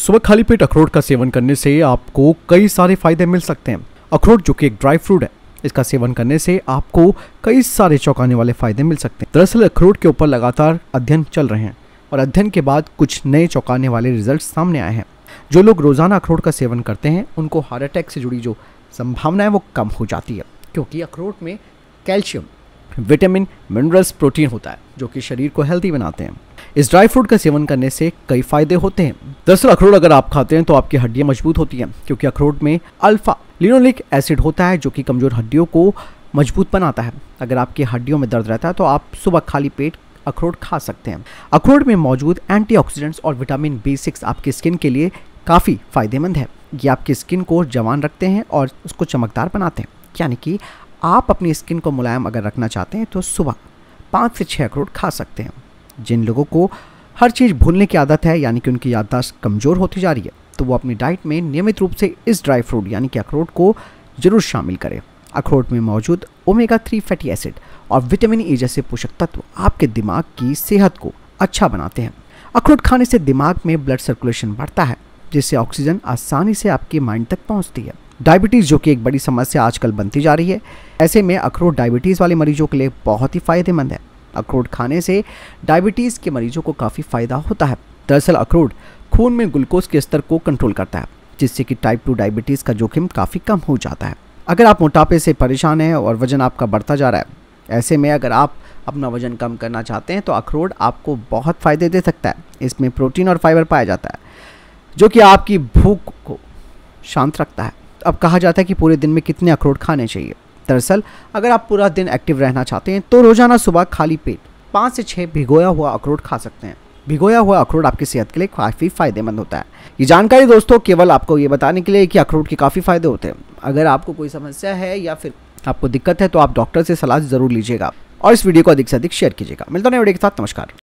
सुबह खाली पेट अखरोट का सेवन करने से आपको कई सारे फायदे मिल सकते हैं अखरोट जो कि एक ड्राई फ्रूट है इसका सेवन करने से आपको कई सारे चौंकाने वाले फायदे मिल सकते हैं दरअसल अखरोट के ऊपर लगातार अध्ययन चल रहे हैं और अध्ययन के बाद कुछ नए चौंकाने वाले रिजल्ट सामने आए हैं जो लोग रोज़ाना अखरोट का सेवन करते हैं उनको हार्ट अटैक से जुड़ी जो संभावना है वो कम हो जाती है क्योंकि अखरोट में कैल्शियम विटामिन मिनरल्स प्रोटीन होता है जो कि शरीर को हेल्थी बनाते हैं इस ड्राई फ्रूट का सेवन करने से कई फायदे होते हैं दरअसल अखरोट अगर आप खाते हैं तो आपकी हड्डियां मजबूत होती हैं क्योंकि अखरोट में अल्फा लिनोलिक एसिड होता है जो कि कमजोर हड्डियों को मजबूत बनाता है अगर आपकी हड्डियों में दर्द रहता है तो आप सुबह खाली पेट अखरोट खा सकते हैं अखरोट में मौजूद एंटीऑक्सीडेंट्स और विटामिन बी सिक्स आपकी स्किन के लिए काफ़ी फायदेमंद है ये आपकी स्किन को जवान रखते हैं और उसको चमकदार बनाते हैं यानी कि आप अपनी स्किन को मुलायम अगर रखना चाहते हैं तो सुबह पाँच से छः अखरोट खा सकते हैं जिन लोगों को हर चीज़ भूलने की आदत है यानी कि उनकी याददाश्त कमज़ोर होती जा रही है तो वो अपनी डाइट में नियमित रूप से इस ड्राई फ्रूट यानी कि अखरोट को ज़रूर शामिल करें अखरोट में मौजूद ओमेगा थ्री फैटी एसिड और विटामिन ई e जैसे पोषक तत्व आपके दिमाग की सेहत को अच्छा बनाते हैं अखरोट खाने से दिमाग में ब्लड सर्कुलेशन बढ़ता है जिससे ऑक्सीजन आसानी से आपके माइंड तक पहुंचती है डायबिटीज़ जो कि एक बड़ी समस्या आजकल बनती जा रही है ऐसे में अखरोट डायबिटीज़ वाले मरीजों के लिए बहुत ही फायदेमंद है अखरोट खाने से डायबिटीज़ के मरीजों को काफ़ी फ़ायदा होता है दरअसल अखरोट खून में ग्लूकोज के स्तर को कंट्रोल करता है जिससे कि टाइप टू डायबिटीज़ का जोखिम काफ़ी कम हो जाता है अगर आप मोटापे से परेशान हैं और वज़न आपका बढ़ता जा रहा है ऐसे में अगर आप अपना वज़न कम करना चाहते हैं तो अखरोट आपको बहुत फ़ायदे दे सकता है इसमें प्रोटीन और फाइबर पाया जाता है जो कि आपकी भूख को शांत रखता है अब कहा जाता है कि पूरे दिन में कितने अखरोट खाने चाहिए दरअसल अगर आप पूरा दिन एक्टिव रहना चाहते हैं तो रोजाना सुबह खाली पेट पाँच से छः भिगोया हुआ अखरोट खा सकते हैं भिगोया हुआ अखरोट आपकी सेहत के लिए काफ़ी फायदेमंद होता है ये जानकारी दोस्तों केवल आपको ये बताने के लिए कि अखरोट के काफ़ी फायदे होते हैं अगर आपको कोई समस्या है या फिर आपको दिक्कत है तो आप डॉक्टर से सलाह जरूर लीजिएगा और इस वीडियो को अधिक से अधिक शेयर कीजिएगा मिलता है वीडियो के साथ नमस्कार